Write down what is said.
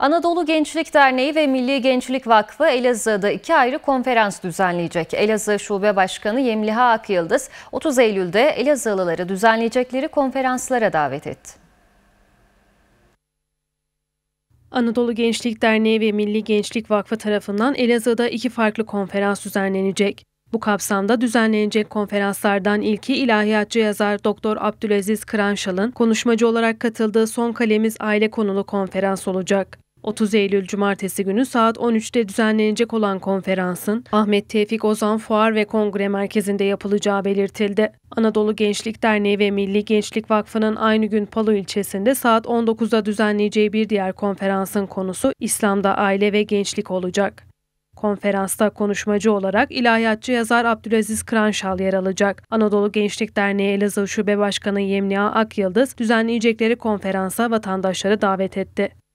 Anadolu Gençlik Derneği ve Milli Gençlik Vakfı Elazığ'da iki ayrı konferans düzenleyecek. Elazığ Şube Başkanı Yemliha Akyıldız 30 Eylül'de Elazığlıları düzenleyecekleri konferanslara davet etti. Anadolu Gençlik Derneği ve Milli Gençlik Vakfı tarafından Elazığ'da iki farklı konferans düzenlenecek. Bu kapsamda düzenlenecek konferanslardan ilki ilahiyatçı yazar Doktor Abdülaziz Kranşalın konuşmacı olarak katıldığı Son Kalemiz Aile konulu konferans olacak. 30 Eylül Cumartesi günü saat 13'te düzenlenecek olan konferansın Ahmet Tevfik Ozan Fuar ve Kongre Merkezi'nde yapılacağı belirtildi. Anadolu Gençlik Derneği ve Milli Gençlik Vakfı'nın aynı gün Palo ilçesinde saat 19'da düzenleyeceği bir diğer konferansın konusu İslam'da aile ve gençlik olacak. Konferansta konuşmacı olarak ilahiyatçı yazar Abdülaziz Kranşal yer alacak. Anadolu Gençlik Derneği Elazığ Şube Başkanı Yemnia Akyıldız düzenleyecekleri konferansa vatandaşları davet etti.